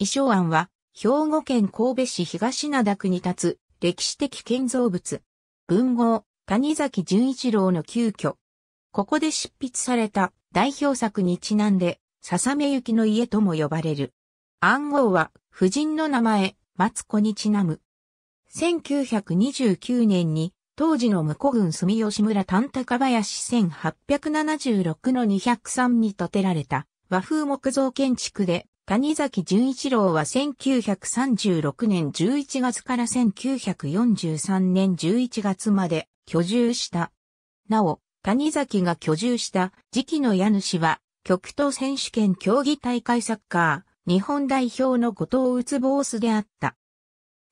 衣装庵は、兵庫県神戸市東灘区に立つ歴史的建造物。文豪、谷崎潤一郎の旧居。ここで執筆された代表作にちなんで、笹目きの家とも呼ばれる。暗号は、夫人の名前、松子にちなむ。1929年に、当時のう軍住吉村丹高林1876の203に建てられた和風木造建築で谷崎潤一郎は1936年11月から1943年11月まで居住した。なお、谷崎が居住した時期の家主は、極東選手権競技大会サッカー、日本代表の後藤宇津坊ーであった。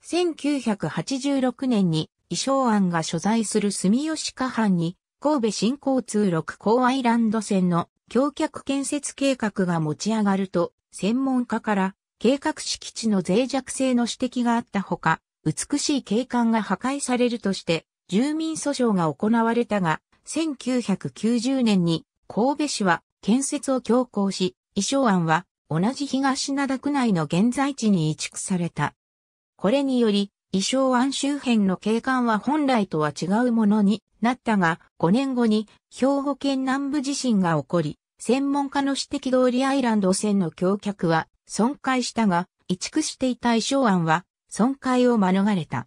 1986年に、衣装案が所在する住吉下藩に、神戸新交通六甲アイランド線の橋脚建設計画が持ち上がると、専門家から計画敷地の脆弱性の指摘があったほか、美しい景観が破壊されるとして、住民訴訟が行われたが、1990年に神戸市は建設を強行し、衣装案は同じ東灘区内の現在地に移築された。これにより、衣装案周辺の景観は本来とは違うものになったが、5年後に兵庫県南部地震が起こり、専門家の指摘通りアイランド線の橋脚は損壊したが、移築していた衣装案は損壊を免れた。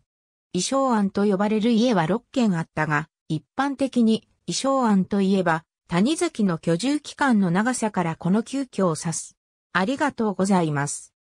衣装案と呼ばれる家は6軒あったが、一般的に衣装案といえば、谷崎の居住期間の長さからこの急遽を指す。ありがとうございます。